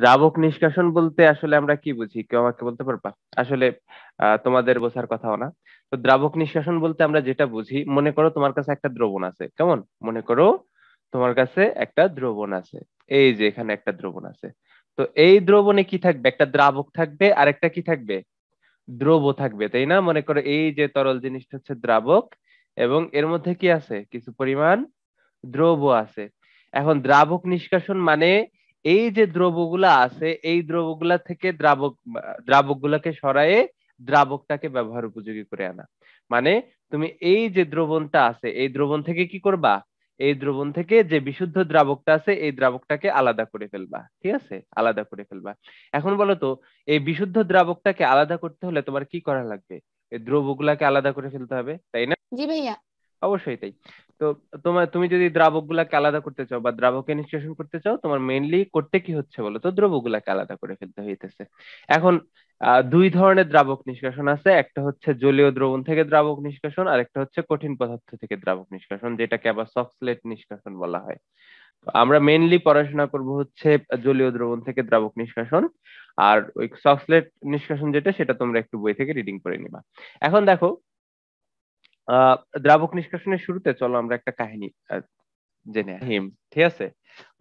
দ্রাবক নিষ্কাশন বলতে আসলে আমরা কি বুঝি কেউ আমাকে বলতে পারবা আসলে তোমাদের বোঝার কথাও না তো দ্রাবক নিষ্কাশন বলতে আমরা যেটা বুঝি মনে করো তোমার কাছে একটা দ্রবণ আছে কেমন মনে করো তোমার কাছে একটা দ্রবণ আছে এই যে এখানে একটা দ্রবণ আছে তো এই দ্রবণে কি থাকবে একটা দ্রাবক থাকবে আর একটা কি থাকবে দ্রব থাকবে তাই না মনে করো এই যে তরল জিনিসটা হচ্ছে দ্রাবক এবং এর মধ্যে কি আছে কিছু পরিমাণ দ্রব আছে এখন দ্রাবক নিষ্কাশন মানে এই যে দ্রব্যগুলা আছে এই দ্রব্যগুলা থেকে দ্রাবক দ্রাবকগুলাকে সরায়ে দ্রাবকটাকে ব্যবহার উপযোগী করে আনা মানে তুমি এই যে দ্রবণটা আছে এই দ্রবণ থেকে কি করবা এই দ্রবণ থেকে যে বিশুদ্ধ দ্রাবকটা আছে এই দ্রাবকটাকে আলাদা করে ফেলবা ঠিক আছে আলাদা করে ফেলবা এখন বলো তো এই বিশুদ্ধ দ্রাবকটাকে আলাদা করতে হলে তোমার কি করা লাগবে এই দ্রবগুলাকে আলাদা করে ফেলতে হবে তাই না জি ভাইয়া অবশ্যই তাই তো তোমার তুমি যদি দ্রাবক গুলাকে আলাদা করতে চাও বা দ্রাবকে নিষ্কাশন করতে চাও তোমার মেইনলি করতে কি হচ্ছে বলো তো দ্রব্য গুলাকে আলাদা করে ফেলতে হইতেছে এখন দুই ধরনের দ্রাবক নিষ্কাশন আছে একটা হচ্ছে জলীয় দ্রবণ থেকে দ্রাবক নিষ্কাশন আর একটা হচ্ছে কঠিন পদার্থ থেকে দ্রাবক নিষ্কাশন যেটাকে আবার সক্সলেট নিষ্কাশন বলা হয় আমরা মেইনলি পড়াশোনা করব হচ্ছে জলীয় দ্রবণ থেকে দ্রাবক নিষ্কাশন আর ওই সক্সলেট নিষ্কাশন যেটা সেটা তোমরা একটু বই থেকে রিডিং করে নিবা এখন দেখো দ্রাবক নিষ্কাশনের শুরুতে চলো আমরা একটা কাহিনী জেনে হিম ঠিক আছে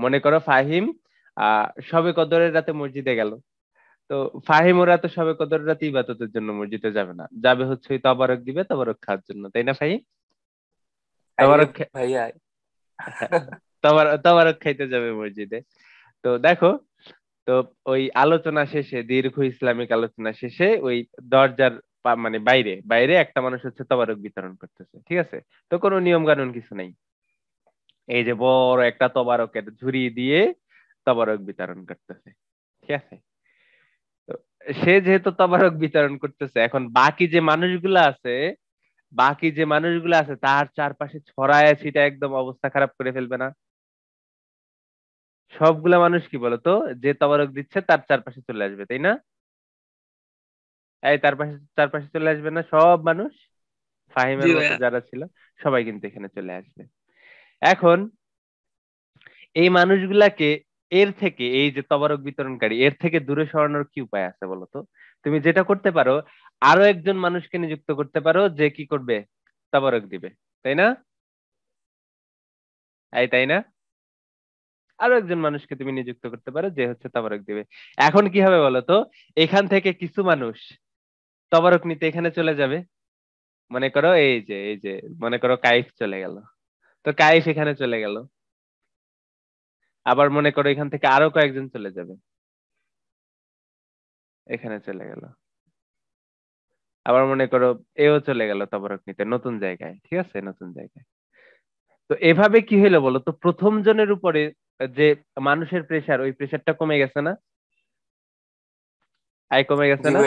মনে করো ফাহিম সবে কদরের রাতে মসজিদে গেল তো ফাহিম ওরা তো সবে কদরের রাতে ইবাদতের জন্য মসজিদে যাবে না যাবে হচ্ছে ওই তবারক দিবে তবারক খাওয়ার জন্য তাই না ফাহিম তবারক ভাইয়া তবারক খাইতে যাবে মসজিদে তো দেখো তো ওই আলোচনা শেষে দীর্ঘ ইসলামিক আলোচনা শেষে ওই দরজার মানে বাইরে বাইরে একটা মানুষ হচ্ছে তবারক বিতরণ করতেছে ঠিক আছে তো কোনো নিয়ম কানুন কিছু নাই এই যে বড় একটা তবারকের ঝুরি দিয়ে তবারক বিতরণ করতেছে ঠিক আছে সে যেহেতু তবারক বিতরণ করতেছে এখন বাকি যে মানুষগুলো আছে বাকি যে মানুষগুলো আছে তার চারপাশে ছড়ায় সেটা একদম অবস্থা খারাপ করে ফেলবে না সবগুলা মানুষ কি বলতো যে তবারক দিচ্ছে তার চারপাশে চলে আসবে তাই না এই তার পাশে তার পাশে চলে আসবে না সব মানুষ ফাহিমের মতো যারা ছিল সবাই কিন্তু এখানে চলে আসবে এখন এই মানুষগুলাকে এর থেকে এই যে তবারক বিতরণকারী এর থেকে দূরে সরানোর কি উপায় আছে বলতো তুমি যেটা করতে পারো আরো একজন মানুষকে নিযুক্ত করতে পারো যে কি করবে তবারক দিবে তাই না এই তাই না আরো একজন মানুষকে তুমি নিযুক্ত করতে পারো যে হচ্ছে তবারক দিবে এখন কি হবে বলতো এখান থেকে কিছু মানুষ তবারক নিতে এখানে চলে যাবে মনে করো এই যে এই যে মনে করো কাইফ চলে গেল তো কাইফ এখানে চলে গেল আবার মনে করো এখান থেকে আরো কয়েকজন চলে যাবে এখানে চলে গেল আবার মনে করো এও চলে গেল তবরক নিতে নতুন জায়গায় ঠিক আছে নতুন জায়গায় তো এভাবে কি হইলো বলো তো প্রথম জনের উপরে যে মানুষের প্রেসার ওই প্রেশারটা কমে গেছে না আয় কমে গেছে না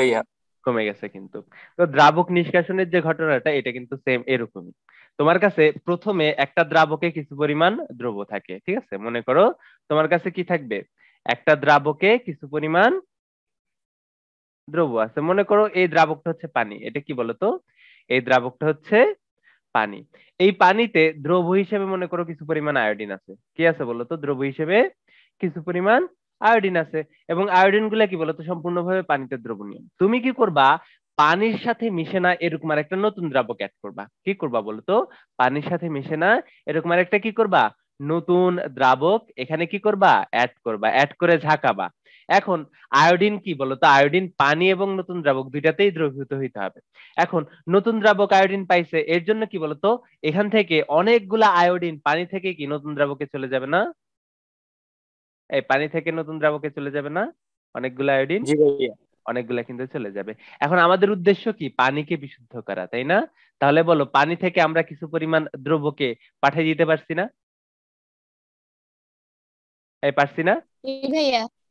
কমে গেছে কিন্তু তো দ্রাবক নিষ্কাশনের যে ঘটনাটা এটা কিন্তু সেম এরকমই তোমার কাছে প্রথমে একটা দ্রাবকে কিছু পরিমাণ দ্রব থাকে ঠিক আছে মনে করো তোমার কাছে কি থাকবে একটা দ্রাবকে কিছু পরিমাণ দ্রব্য আছে মনে করো এই দ্রাবকটা হচ্ছে পানি এটা কি বলতো এই দ্রাবকটা হচ্ছে পানি এই পানিতে দ্রব্য হিসেবে মনে করো কিছু পরিমাণ আয়োডিন আছে কি আছে বলতো দ্রব্য হিসেবে কিছু পরিমাণ আয়োডিন আছে এবং আয়োডিন গুলা কি বলতো সম্পূর্ণভাবে পানিতে দ্রবণীয় তুমি কি করবা পানির সাথে মিশে না এরকম একটা নতুন দ্রাবক অ্যাড করবা কি করবা বলতো পানির সাথে মিশে না এরকম একটা কি করবা নতুন দ্রাবক এখানে কি করবা অ্যাড করবা অ্যাড করে ঝাঁকাবা এখন আয়োডিন কি বলো তো আয়োডিন পানি এবং নতুন দ্রাবক দুইটাতেই দ্রবীভূত হইতে হবে এখন নতুন দ্রাবক আয়োডিন পাইছে এর জন্য কি বলতো এখান থেকে অনেকগুলা আয়োডিন পানি থেকে কি নতুন দ্রাবকে চলে যাবে না এই পানি থেকে নতুন দ্রাবকে চলে যাবে না অনেকগুলো আয়োডিন অনেকগুলা কিন্তু চলে যাবে এখন আমাদের উদ্দেশ্য কি পানিকে বিশুদ্ধ করা তাই না তাহলে বলো পানি থেকে আমরা কিছু পরিমাণ দ্রব্যকে পাঠিয়ে দিতে পারছি না এই পারছি না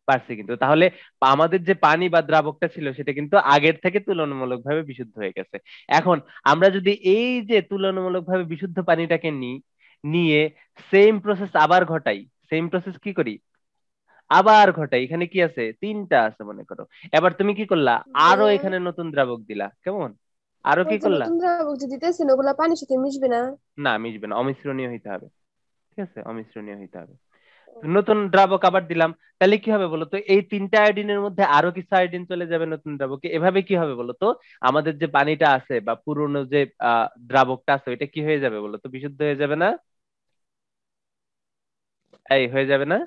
পারছি কিন্তু তাহলে আমাদের যে পানি বা দ্রাবকটা ছিল সেটা কিন্তু আগের থেকে তুলনামূলক ভাবে বিশুদ্ধ হয়ে গেছে এখন আমরা যদি এই যে তুলনামূলক ভাবে বিশুদ্ধ পানিটাকে নিই নিয়ে সেম প্রসেস আবার ঘটাই সেম প্রসেস কি করি আবার ঘটাই এখানে কি আছে তিনটা আছে মনে করো এবার তুমি কি করলা আরো হ্যাঁ। এখানে নতুন দ্রাবক দিলা কেমন আরো কি করলা নতুন দ্রাবক ওগুলা পানির সাথে মিশবে না না মিশবে না অমিশ্রণীয় হইতে হবে ঠিক আছে অমিশ্রণীয় হইতে হবে নতুন দ্রাবক আবার দিলাম তাহলে কি হবে বলতো এই তিনটা আয়োডিনের মধ্যে আরো কিছু আয়োডিন চলে যাবে নতুন দ্রাবকে এভাবে কি হবে বলতো আমাদের যে পানিটা আছে বা পুরনো যে দ্রাবকটা আছে ওইটা কি হয়ে যাবে বলতো বিশুদ্ধ হয়ে যাবে না এই হয়ে যাবে না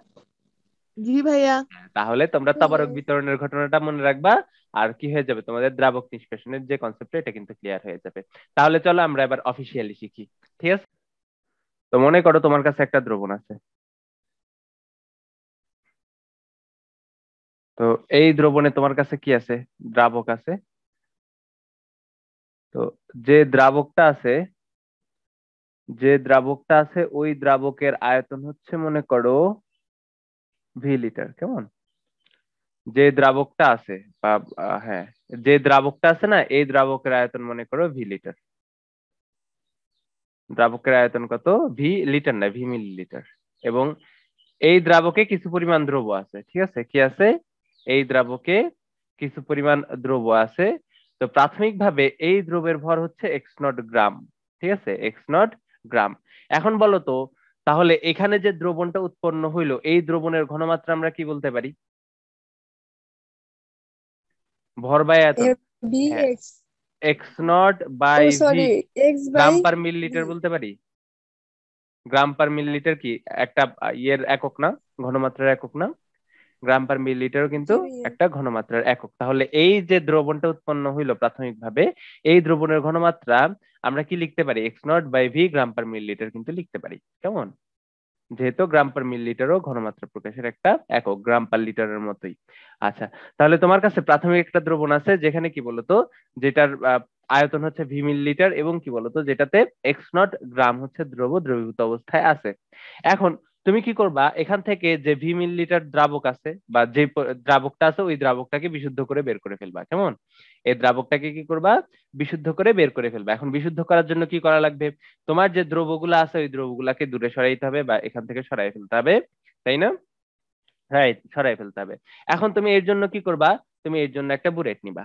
জি ভাইয়া হ্যাঁ, তাহলে তোমরা তাবারক বিতরণের ঘটনাটা মনে রাখবা আর কি হয়ে যাবে তোমাদের দ্রাবক নিষ্কাশনের যে কনসেপ্ট এটা কিন্তু ক্লিয়ার হয়ে যাবে তাহলে চলো আমরা এবার অফিসিয়ালি শিখি ঠিক আছে তো মনে করো তোমার কাছে একটা দ্রবণ আছে তো এই দ্রবণে তোমার কাছে কি আছে দ্রাবক আছে তো যে দ্রাবকটা আছে যে দ্রাবকটা আছে ওই দ্রাবকের আয়তন হচ্ছে মনে করো ভি লিটার কেমন যে দ্রাবকটা আছে বা হ্যাঁ যে দ্রাবকটা আছে না এই দ্রাবকের আয়তন মনে করো ভি লিটার দ্রাবকের আয়তন কত ভি লিটার না ভি মিলি লিটার এবং এই দ্রাবকে কিছু পরিমাণ দ্রব্য আছে ঠিক আছে কি আছে এই দ্রাবকে কিছু পরিমাণ দ্রব্য আছে তো প্রাথমিকভাবে এই দ্রব্যের ভর হচ্ছে এক্স নট গ্রাম ঠিক আছে এক্স নট গ্রাম এখন বলো তো তাহলে এখানে যে দ্রবণটা উৎপন্ন হইল এই দ্রবণের ঘনমাত্রা আমরা কি বলতে পারি ভর বাই এত X nought by gram per millilitre বলতে পারি গ্রাম পার মিলিলিটার কি একটা ইয়ের একক না ঘনমাত্রার একক না গ্রাম পার মিলিলিটারও কিন্তু একটা ঘনমাত্রার একক তাহলে এই যে দ্রবণটা উৎপন্ন হইল প্রাথমিকভাবে এই দ্রবণের ঘনমাত্রা আমরা কি লিখতে পারি X nought by V gram per millilitre কিন্তু লিখতে পারি কেমন যেহেতু গ্রাম পার মিলিলিটারও ঘনমাত্রা প্রকাশের একটা একক গ্রাম পার লিটারের মতোই আচ্ছা তাহলে তোমার কাছে প্রাথমিক একটা দ্রবণ আছে যেখানে কি বলতো যেটার আয়তন হচ্ছে ভি মিলিলিটার এবং কি বলতো যেটাতে এক্স নট গ্রাম হচ্ছে দ্রব দ্রবীভূত অবস্থায় আছে এখন তুমি কি করবা এখান থেকে যে ভি মিলিলিটার দ্রাবক আছে বা যে দ্রাবকটা আছে ওই দ্রাবকটাকে বিশুদ্ধ করে বের করে ফেলবা কেমন এই দ্রাবকটাকে কি করবা বিশুদ্ধ করে বের করে ফেলবা এখন বিশুদ্ধ করার জন্য কি করা লাগবে তোমার যে দ্রব্যগুলো আছে ওই দ্রব্যগুলাকে দূরে সরাইতে হবে বা এখান থেকে সরাই ফেলতে হবে তাই না রাইট সরাই ফেলতে হবে এখন তুমি এর জন্য কি করবা তুমি এর জন্য একটা বুরেট নিবা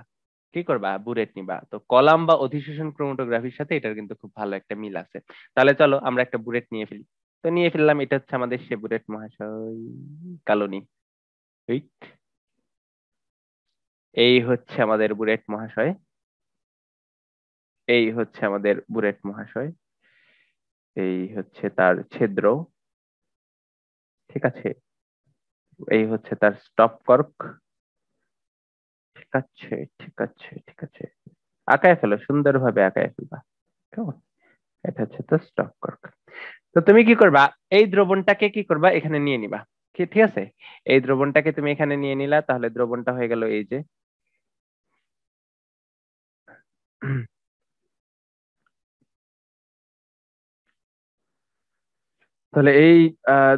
কি করবা বুরেট নিবা তো কলাম বা অধিশোষণ ক্রোমোটোগ্রাফির সাথে এটার কিন্তু খুব ভালো একটা মিল আছে তাহলে চলো আমরা একটা বুরেট নিয়ে ফেলি তো নিয়ে ফেললাম এটা হচ্ছে আমাদের সে বুরেট মহাশয় কালোনি এই হচ্ছে আমাদের বুরেট মহাশয় এই হচ্ছে আমাদের বুরেট মহাশয় এই হচ্ছে তার ছেদ্র ঠিক আছে এই হচ্ছে তার স্টপ কর্ক ঠিক আছে ঠিক আছে ঠিক আছে আঁকায় ফেলো সুন্দরভাবে আঁকায় ফেলবা কেমন এটা হচ্ছে তো স্টপ কর্ক তো তুমি কি করবা এই দ্রবণটাকে কি করবা এখানে নিয়ে নিবা ঠিক আছে এই দ্রবণটাকে তুমি এখানে নিয়ে নিলা তাহলে দ্রবণটা হয়ে গেল এই যে তাহলে এই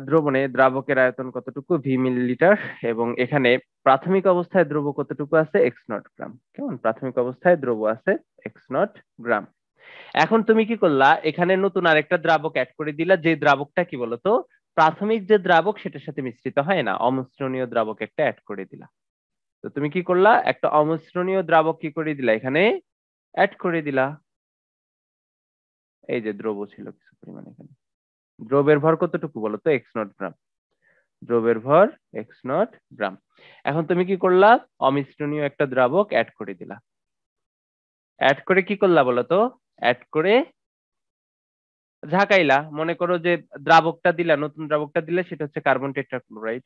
দ্রবণে দ্রাবকের আয়তন কতটুকু ভি মিলিলিটার এবং এখানে প্রাথমিক অবস্থায় দ্রব কতটুকু আছে এক্স নট গ্রাম কেমন প্রাথমিক অবস্থায় দ্রব আছে এক্স নট গ্রাম এখন তুমি কি করলা এখানে নতুন আরেকটা দ্রাবক অ্যাড করে দিলা যে দ্রাবকটা কি বলতো প্রাথমিক যে দ্রাবক সেটার সাথে মিশ্রিত হয় না অমসৃণীয় দ্রাবক একটা অ্যাড করে দিলা তো তুমি কি করলা একটা অমসৃণীয় দ্রাবক কি করে দিলা এখানে অ্যাড করে দিলা এই যে দ্রব্য ছিল কিছু পরিমাণ এখানে দ্রবের ভর কতটুকু বলো তো এক্স নট গ্রাম দ্রবের ভর এক্স নট গ্রাম এখন তুমি কি করলা অমিশ্রণীয় একটা দ্রাবক অ্যাড করে দিলা অ্যাড করে কি করলা বলো তো অ্যাড করে ঝাঁকাইলা মনে করো যে দ্রাবকটা দিলা নতুন দ্রাবকটা দিলে সেটা হচ্ছে কার্বন টেট্রাক্লোরাইড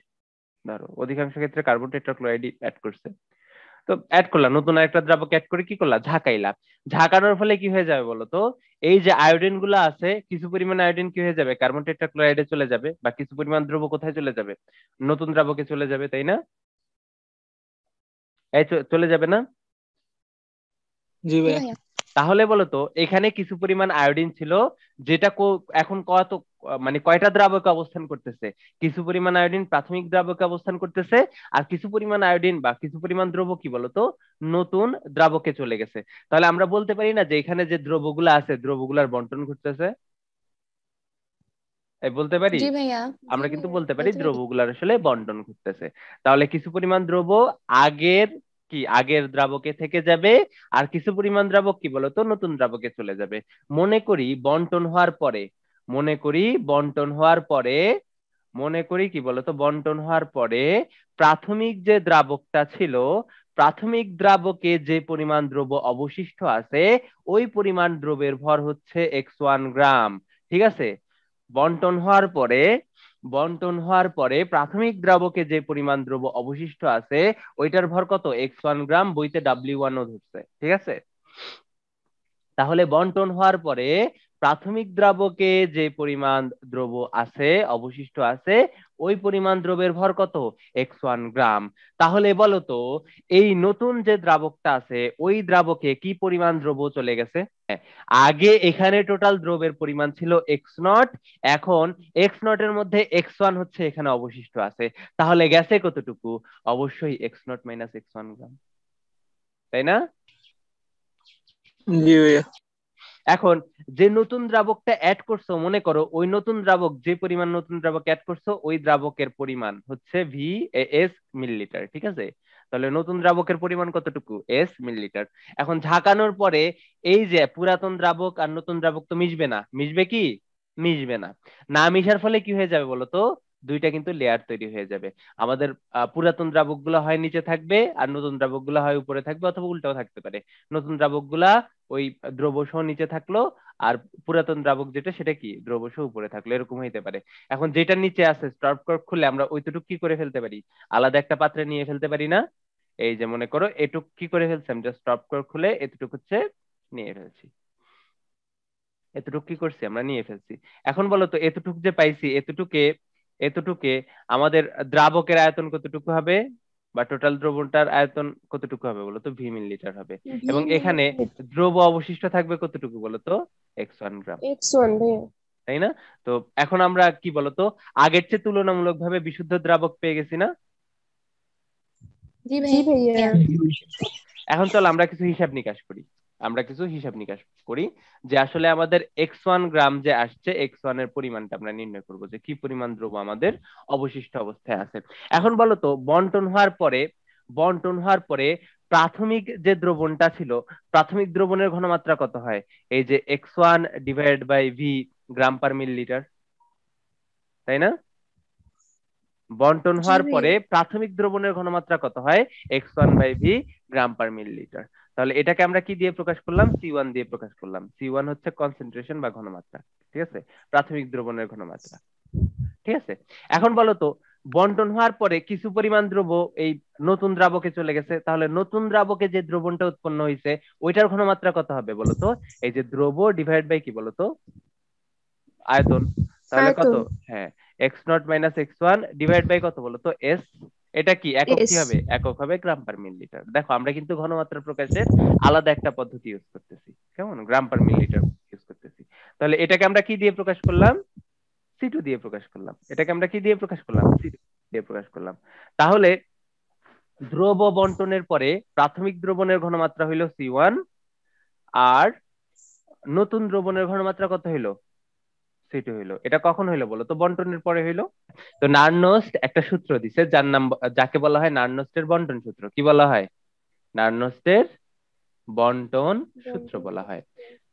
ধরো অধিকাংশ ক্ষেত্রে কার্বন টেট্রাক্লোরাইড অ্যাড করছে তো অ্যাড করলাম নতুন একটা দ্রাবক অ্যাড করে কি করলাম ঝাঁকাইলা ঝাঁকানোর ফলে কি হয়ে যাবে বলতো এই যে আয়োডিন গুলো আছে কিছু পরিমাণ আয়োডিন কি হয়ে যাবে কার্বন টেট্রাক্লোরাইডে চলে যাবে বা কিছু পরিমাণ দ্রব্য কোথায় চলে যাবে নতুন দ্রাবকে চলে যাবে তাই না এই চলে যাবে না জি ভাই তাহলে বলতো এখানে কিছু পরিমাণ আয়োডিন ছিল যেটা এখন কত মানে কয়টা দ্রাবকে অবস্থান করতেছে কিছু পরিমাণ আয়োডিন প্রাথমিক দ্রাবকে অবস্থান করতেছে আর কিছু পরিমাণ আয়োডিন বা কিছু পরিমাণ দ্রব কি বলতো নতুন দ্রাবকে চলে গেছে তাহলে আমরা বলতে পারি না যে এখানে যে দ্রবগুলো আছে দ্রবগুলার বন্টন ঘটতেছে বলতে পারি আমরা কিন্তু বলতে পারি দ্রবগুলার আসলে বন্টন ঘটতেছে তাহলে কিছু পরিমাণ দ্রব আগের কি আগের দ্রাবকে থেকে যাবে আর কিছু পরিমাণ দ্রাবক কি বলতো নতুন দ্রাবকে চলে যাবে মনে করি বন্টন হওয়ার পরে মনে করি বন্টন হওয়ার পরে মনে করি কি বলতো বন্টন হওয়ার পরে প্রাথমিক যে দ্রাবকটা ছিল প্রাথমিক দ্রাবকে যে পরিমাণ দ্রব্য অবশিষ্ট আছে ওই পরিমাণ দ্রব্যের ভর হচ্ছে এক্স ওয়ান গ্রাম ঠিক আছে বন্টন হওয়ার পরে বন্টন হওয়ার পরে প্রাথমিক দ্রাবকে যে পরিমাণ দ্রব্য অবশিষ্ট আছে ওইটার ভর কত এক্স ওয়ান গ্রাম বইতে ডাব্লিউ ওয়ানও ধরছে ঠিক আছে তাহলে বন্টন হওয়ার পরে প্রাথমিক দ্রাবকে যে পরিমাণ দ্রব্য আছে অবশিষ্ট আছে ওই পরিমাণ দ্রবের ভর কত এক্স ওয়ান গ্রাম তাহলে বলতো এই নতুন যে দ্রাবকটা আছে ওই দ্রাবকে কি পরিমাণ দ্রব্য চলে গেছে আগে এখানে টোটাল দ্রবের পরিমাণ ছিল এক্স নট এখন এক্স নট এর মধ্যে এক্স ওয়ান হচ্ছে এখানে অবশিষ্ট আছে তাহলে গেছে কতটুকু অবশ্যই X nought minus X one gram তাই না জি এখন যে নতুন দ্রাবকটা অ্যাড করছো মনে করো ওই নতুন দ্রাবক যে পরিমাণ নতুন দ্রাবক অ্যাড করছো ওই দ্রাবকের পরিমাণ হচ্ছে ভি এস মিলিলিটার ঠিক আছে তাহলে নতুন দ্রাবকের পরিমাণ কতটুকু এস মিলিলিটার এখন ঝাঁকানোর পরে এই যে পুরাতন দ্রাবক আর নতুন দ্রাবক তো মিশবে না মিশবে কি মিশবে না না মিশার ফলে কি হয়ে যাবে বলতো দুইটা কিন্তু লেয়ার তৈরি হয়ে যাবে আমাদের পুরাতন দ্রাবক হয় নিচে থাকবে আর নতুন দ্রাবক হয় উপরে থাকবে অথবা উল্টাও থাকতে পারে নতুন দ্রাবকগুলা ওই দ্রবসহ নিচে থাকলো আর পুরাতন দ্রাবক যেটা সেটা কি দ্রবসহ উপরে থাকলো এরকম হইতে পারে এখন যেটা নিচে আছে স্টার্প কর্ক খুলে আমরা ওইটুকু কি করে ফেলতে পারি আলাদা একটা পাত্রে নিয়ে ফেলতে পারি না এই যে মনে করো এটুক কি করে ফেলছি জাস্ট স্টপ কর খুলে এতটুকু হচ্ছে নিয়ে ফেলছি এতটুক কি করছি আমরা নিয়ে ফেলছি এখন বলো তো এতটুক যে পাইছি এতটুকে এতটুকে আমাদের দ্রাবকের আয়তন কতটুকু হবে বা টোটাল দ্রবণটার আয়তন কতটুকু হবে বলতো ভি মিলিলিটার হবে এবং এখানে দ্রব অবশিষ্ট থাকবে কতটুকু বলতো X one gram X one তাই না তো এখন আমরা কি বলতো আগের চেয়ে তুলনামূলক ভাবে বিশুদ্ধ দ্রাবক পেয়ে গেছি না এখন চল আমরা কিছু হিসাব নিকাশ করি আমরা কিছু হিসাব নিকাশ করি যে আসলে আমাদের এক্স ওয়ান গ্রাম যে আসছে এক্স ওয়ান এর পরিমাণটা আমরা নির্ণয় করবো যে কি পরিমাণ দ্রব্য আমাদের অবশিষ্ট অবস্থায় আছে এখন বলো তো বন্টন হওয়ার পরে বন্টন হওয়ার পরে প্রাথমিক যে দ্রবণটা ছিল প্রাথমিক দ্রবণের ঘনমাত্রা কত হয় এই যে X one divide by V gram per millilitre তাই না বন্টন হওয়ার পরে প্রাথমিক দ্রবণের ঘনমাত্রা কত হয় X one by V gram per millilitre তাহলে এটাকে আমরা কি দিয়ে প্রকাশ করলাম সি ওয়ান দিয়ে প্রকাশ করলাম সি ওয়ান হচ্ছে কনসেন্ট্রেশন বা ঘনমাত্রা ঠিক আছে প্রাথমিক দ্রবণের ঘনমাত্রা ঠিক আছে এখন বলো তো বন্টন হওয়ার পরে কিছু পরিমাণ দ্রব্য এই নতুন দ্রাবকে চলে গেছে তাহলে নতুন দ্রাবকে যে দ্রবণটা উৎপন্ন হয়েছে ওইটার ঘনমাত্রা কত হবে বলতো এই যে দ্রব্য ডিভাইড বাই কি বলতো আয়তন তাহলে কত হ্যাঁ X nought minus X one divide by কত বলতো এস এটা কি একক কি হবে একক হবে গ্রাম পার মিলিলিটার দেখো আমরা কিন্তু ঘনমাত্রা প্রকাশের আলাদা একটা পদ্ধতি ইউজ করতেছি কেমন গ্রাম পার মিলিলিটার ইউজ করতেছি তাহলে এটাকে আমরা কি দিয়ে প্রকাশ করলাম সিটু দিয়ে প্রকাশ করলাম এটাকে আমরা কি দিয়ে প্রকাশ করলাম সিটু দিয়ে প্রকাশ করলাম তাহলে দ্রব বন্টনের পরে প্রাথমিক দ্রবণের ঘনমাত্রা হইল সি ওয়ান আর নতুন দ্রবণের ঘনমাত্রা কত হইলো সৃষ্টি হইলো এটা কখন হইলো বলো তো বন্টনের পরে হইলো তো নার্নস্ট একটা সূত্র দিছে যার নাম যাকে বলা হয় নার্নস্টের বন্টন সূত্র কি বলা হয় নার্নস্টের বন্টন সূত্র বলা হয়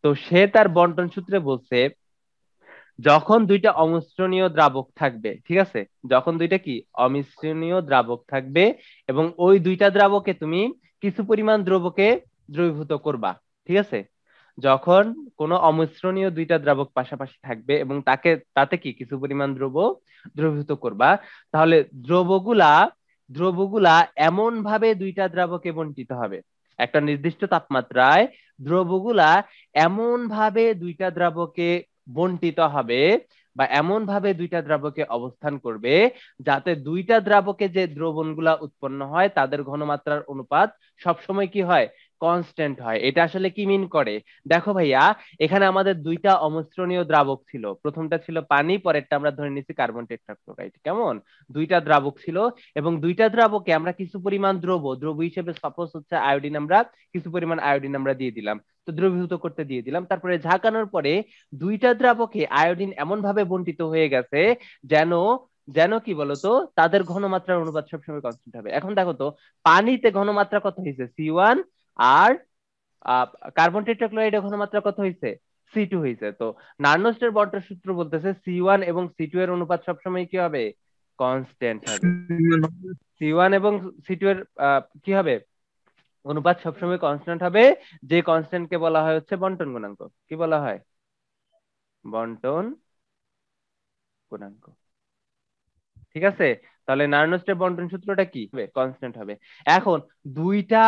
তো সে তার বন্টন সূত্রে বলছে যখন দুইটা অমিশ্রণীয় দ্রাবক থাকবে ঠিক আছে যখন দুইটা কি অমিশ্রণীয় দ্রাবক থাকবে এবং ওই দুইটা দ্রাবকে তুমি কিছু পরিমাণ দ্রবকে দ্রবীভূত করবা ঠিক আছে যখন কোনো অমিশ্রণীয় দুইটা দ্রাবক পাশাপাশি থাকবে এবং তাকে তাতে কি কিছু পরিমাণ দ্রব দ্রবীভূত করবা তাহলে দ্রবগুলা দ্রবগুলা এমন ভাবে দুইটা দ্রাবকে বন্টিত হবে একটা নির্দিষ্ট তাপমাত্রায় দ্রবগুলা এমন ভাবে দুইটা দ্রাবকে বন্টিত হবে বা এমন ভাবে দুইটা দ্রাবকে অবস্থান করবে যাতে দুইটা দ্রাবকে যে দ্রবণগুলা উৎপন্ন হয় তাদের ঘনমাত্রার অনুপাত সবসময় কি হয় কনস্ট্যান্ট হয় এটা আসলে কি মিন করে দেখো ভাইয়া এখানে আমাদের দুইটা অমসৃণীয় দ্রাবক ছিল প্রথমটা ছিল পানি পরেরটা আমরা ধরে নিছি কার্বন টেট্রাক্লোরাইড কেমন দুইটা দ্রাবক ছিল এবং দুইটা দ্রাবকে আমরা কিছু পরিমাণ দ্রব দ্রব হিসেবে সাপোজ হচ্ছে আয়োডিন আমরা কিছু পরিমাণ আয়োডিন আমরা দিয়ে দিলাম তো দ্রবীভূত করতে দিয়ে দিলাম তারপরে ঝাঁকানোর পরে দুইটা দ্রাবকে আয়োডিন এমন ভাবে বন্টিত হয়ে গেছে যেন যেন কি বলতো তাদের ঘনমাত্রার অনুপাত সবসময় কনস্ট্যান্ট হবে এখন দেখো তো পানিতে ঘনমাত্রা কত হয়েছে সি ওয়ান আর কার্বন টেট্রাক্লোরাইড এখন মাত্রা কত হয়েছে সি টু হয়েছে তো নার্নোস্টের বন্টন সূত্র বলতেছে সি ওয়ান এবং সি টু এর অনুপাত সবসময় কি হবে কনস্ট্যান্ট হবে সি ওয়ান এবং সি টু এর কি হবে অনুপাত সবসময় কনস্ট্যান্ট হবে যে কনস্ট্যান্টকে বলা হয় হচ্ছে বন্টন গুণাঙ্ক কি বলা হয় বন্টন গুণাঙ্ক ঠিক আছে তাহলে নার্নস্টের বন্টন সূত্রটা কি হবে কনস্ট্যান্ট হবে এখন দুইটা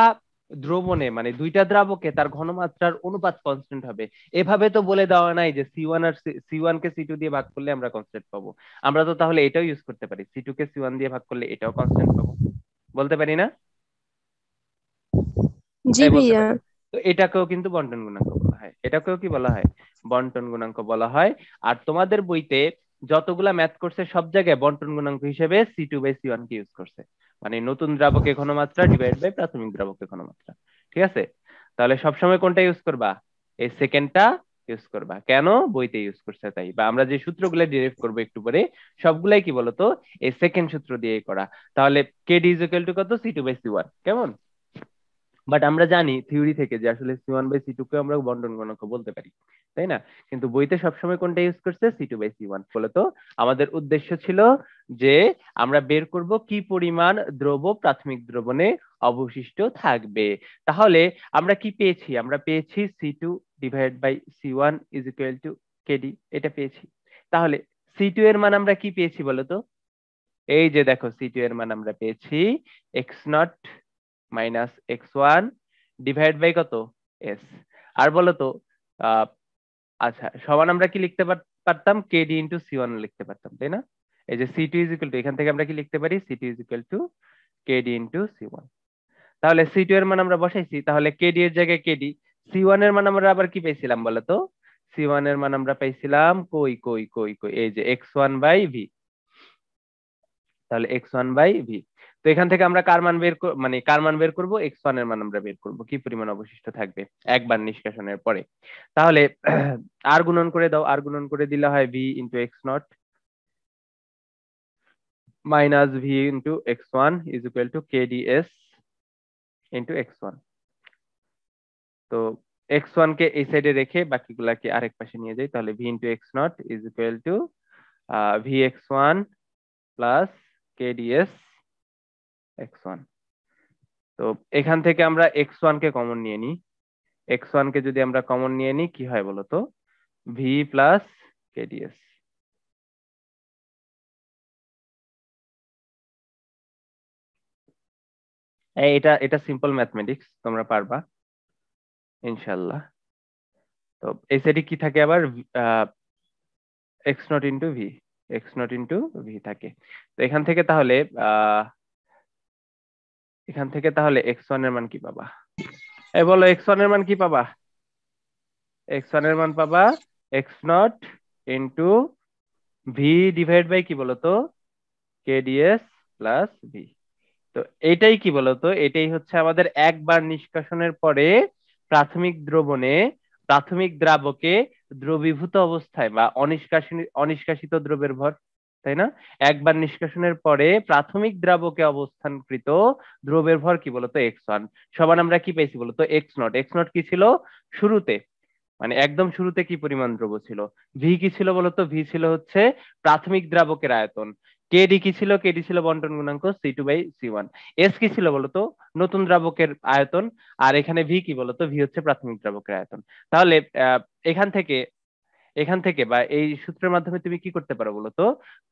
দ্রবণে মানে দুইটা দ্রাবকে তার ঘনমাত্রার অনুপাত কনস্ট্যান্ট হবে এভাবে তো বলে দেওয়া নাই যে সি ওয়ান আর সি ওয়ান কে সি টু দিয়ে ভাগ করলে আমরা কনস্ট্যান্ট পাবো আমরা তো তাহলে এটাও ইউজ করতে পারি সি টু কে সি ওয়ান দিয়ে ভাগ করলে এটাও কনস্ট্যান্ট পাবো বলতে পারি না জি ভাইয়া তো এটাকেও কিন্তু বন্টন গুণাঙ্ক বলা হয় এটাকেও কি বলা হয় বন্টন গুণাঙ্ক বলা হয় আর তোমাদের বইতে যতগুলা ম্যাথ করছে সব জায়গায় বন্টন গুণাঙ্ক হিসেবে C two by C one কে ইউজ করছে মানে নতুন দ্রাবকের ঘনমাত্রা ডিভাইড বাই প্রাথমিক দ্রাবকের ঘনমাত্রা ঠিক আছে তাহলে সবসময় কোনটা ইউজ করবা এই সেকেন্ডটা ইউজ করবা কেন বইতে ইউজ করছে তাই বা আমরা যে সূত্রগুলো ডিরাইভ করব একটু পরে সবগুলাই কি বলতো এই সেকেন্ড সূত্র দিয়ে করা তাহলে কেডি ইজ টু কত C two by C one কেমন বাট আমরা জানি থিওরি থেকে যে আসলে C one by C two কে আমরা বন্টন গণক বলতে পারি তাই না কিন্তু বইতে সবসময় কোনটা ইউজ করছে C two by C one তো আমাদের উদ্দেশ্য ছিল যে আমরা বের করব কি পরিমাণ দ্রব্য প্রাথমিক দ্রবণে অবশিষ্ট থাকবে তাহলে আমরা কি পেয়েছি আমরা পেয়েছি C two divide by C one is equal to KD এটা পেয়েছি তাহলে সি টু এর মান আমরা কি পেয়েছি বলতো এই যে দেখো সি টু এর মান আমরা পেয়েছি X nought minus X one divide by কত এস আর বলো তো আচ্ছা সমান আমরা কি লিখতে পারতাম কেডি ইন্টু সি ওয়ান লিখতে পারতাম তাই না এই যে C two is equal to এখান থেকে আমরা কি লিখতে পারি C two is equal to D into C one তাহলে সি টু এর মান আমরা বসাইছি তাহলে ডি এর জায়গায় কেডি সি ওয়ান এর মান আমরা আবার কি পেয়েছিলাম বলতো সি ওয়ান এর মান আমরা পেয়েছিলাম কই কই কই কই এই যে এক্স ওয়ান বাই ভি তাহলে এক্স ওয়ান বাই ভি তো এখান থেকে আমরা কার মান বের মানে কার মান বের করব এক্স ওয়ান এর মান আমরা বের করব কি পরিমাণ অবশিষ্ট থাকবে একবার নিষ্কাশনের পরে তাহলে আর গুণন করে দাও আর গুণন করে দিলে হয় V into X nought minus V into X one is equal to K D S into X one তো এক্স ওয়ান কে এই সাইডে রেখে বাকিগুলাকে আরেক পাশে নিয়ে যাই তাহলে V into X nought is equal to V X one plus K D S X one তো এখান থেকে আমরা এক্স কে কমন নিয়ে নিই এক্স কে যদি আমরা কমন নিয়ে নিই কি হয় বলতো ভি প্লাস কেডিএস এটা এটা সিম্পল ম্যাথমেটিক্স তোমরা পারবা ইনশাল্লাহ তো এই সেটি কি থাকে আবার X nought into V X nought into V থাকে তো এখান থেকে তাহলে আহ এখান থেকে তাহলে এক্স ওয়ান এর মান কি পাবা এ বলো এক্স ওয়ান এর মান কি পাবা এক্স ওয়ান এর মান পাবা X nought into V divide by কি বলতো কে ডিএস প্লাস ভি তো এটাই কি বলো তো এটাই হচ্ছে আমাদের একবার নিষ্কাশনের পরে প্রাথমিক দ্রবণে প্রাথমিক দ্রাবকে দ্রবীভূত অবস্থায় বা অনিষ্কাশিত দ্রবের ভর তাই না একবার নিষ্কাশনের পরে প্রাথমিক দ্রাবকে অবস্থানকৃত দ্রবের ভর কি বলতো এক্স ওয়ান সবার আমরা কি পেয়েছি বলতো এক্স নট এক্স নট কি ছিল শুরুতে মানে একদম শুরুতে কি পরিমাণ দ্রব্য ছিল ভি কি ছিল বলতো ভি ছিল হচ্ছে প্রাথমিক দ্রাবকের আয়তন কেডি কি ছিল কেডি ছিল বন্টন গুণাঙ্ক C two by C one S কি ছিল বলতো নতুন দ্রাবকের আয়তন আর এখানে ভি কি বলতো ভি হচ্ছে প্রাথমিক দ্রাবকের আয়তন তাহলে এখান থেকে এখান থেকে বা এই সূত্রের মাধ্যমে তুমি কি করতে পারো বলতো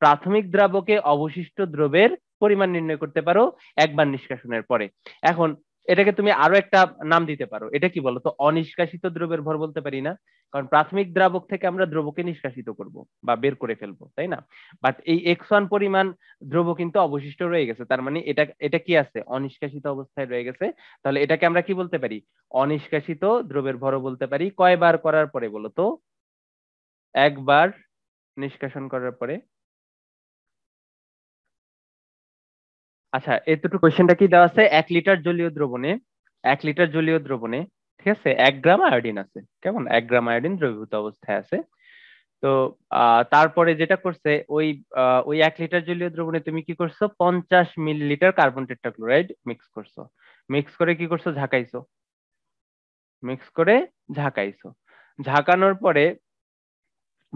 প্রাথমিক দ্রাবকে অবশিষ্ট দ্রবের পরিমাণ নির্ণয় করতে পারো একবার নিষ্কাশনের পরে এখন এটাকে তুমি আরো একটা নাম দিতে পারো এটা কি বলতো অনিষ্কাশিত দ্রবের ভর বলতে পারি না কারণ প্রাথমিক দ্রাবক থেকে আমরা দ্রবকে নিষ্কাশিত করব বা বের করে ফেলবো তাই না বাট এই এক্স ওয়ান পরিমাণ দ্রব কিন্তু অবশিষ্ট রয়ে গেছে তার মানে এটা এটা কি আছে অনিষ্কাশিত অবস্থায় রয়ে গেছে তাহলে এটাকে আমরা কি বলতে পারি অনিষ্কাশিত দ্রবের ভর বলতে পারি কয়বার করার পরে বলতো একবার নিষ্কাশন করার পরে আচ্ছা এতটুকু কোয়েশ্চেনটা কি দেওয়া আছে এক লিটার জলীয় দ্রবণে এক লিটার জলীয় দ্রবণে ঠিক আছে এক গ্রাম আয়োডিন আছে কেমন এক গ্রাম আয়োডিন দ্রবীভূত অবস্থায় আছে তো তারপরে যেটা করছে ওই ওই এক লিটার জলীয় দ্রবণে তুমি কি করছো পঞ্চাশ মিলিলিটার কার্বন টেট্রাক্লোরাইড মিক্স করছো মিক্স করে কি করছো ঝাঁকাইছো মিক্স করে ঝাঁকাইছো ঝাঁকানোর পরে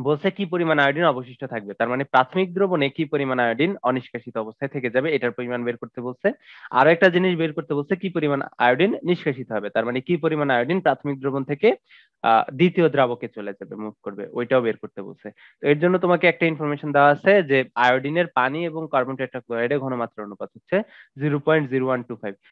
বলছে কি পরিমাণ আয়োডিন অবশিষ্ট থাকবে তার মানে প্রাথমিক দ্রবণে কি পরিমাণ আয়োডিন অনিষ্কাশিত অবস্থায় থেকে যাবে এটার পরিমাণ বের করতে বলছে আরো একটা জিনিস বের করতে বলছে কি পরিমাণ আয়োডিন নিষ্কাশিত হবে তার মানে কি পরিমাণ আয়োডিন প্রাথমিক দ্রবণ থেকে দ্বিতীয় দ্রাবকে চলে যাবে মুভ করবে ওইটাও বের করতে বলছে তো এর জন্য তোমাকে একটা ইনফরমেশন দেওয়া আছে যে আয়োডিনের পানি এবং কার্বন টেট্রাক্লোরাইডে ঘনমাত্রা অনুপাত হচ্ছে zero point zero one two five